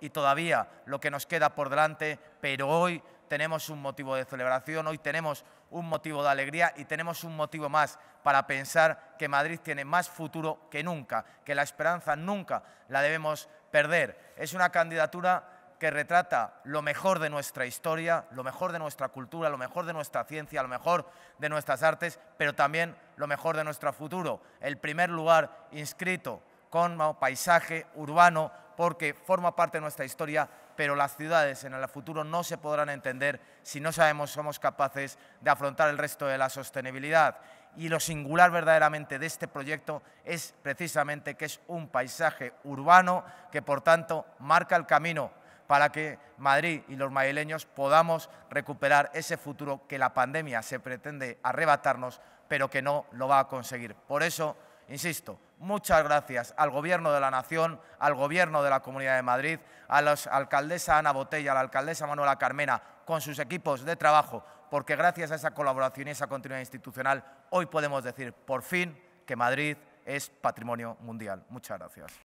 y todavía lo que nos queda por delante, pero hoy tenemos un motivo de celebración, hoy tenemos un motivo de alegría y tenemos un motivo más para pensar que Madrid tiene más futuro que nunca, que la esperanza nunca la debemos perder. Es una candidatura que retrata lo mejor de nuestra historia, lo mejor de nuestra cultura, lo mejor de nuestra ciencia, lo mejor de nuestras artes, pero también lo mejor de nuestro futuro. El primer lugar inscrito con paisaje urbano porque forma parte de nuestra historia, pero las ciudades en el futuro no se podrán entender si no sabemos, somos capaces de afrontar el resto de la sostenibilidad. Y lo singular verdaderamente de este proyecto es precisamente que es un paisaje urbano que, por tanto, marca el camino para que Madrid y los madrileños podamos recuperar ese futuro que la pandemia se pretende arrebatarnos, pero que no lo va a conseguir. Por eso, insisto, muchas gracias al Gobierno de la Nación, al Gobierno de la Comunidad de Madrid, a la alcaldesa Ana Botella, a la alcaldesa Manuela Carmena, con sus equipos de trabajo, porque gracias a esa colaboración y esa continuidad institucional, hoy podemos decir por fin que Madrid es patrimonio mundial. Muchas gracias.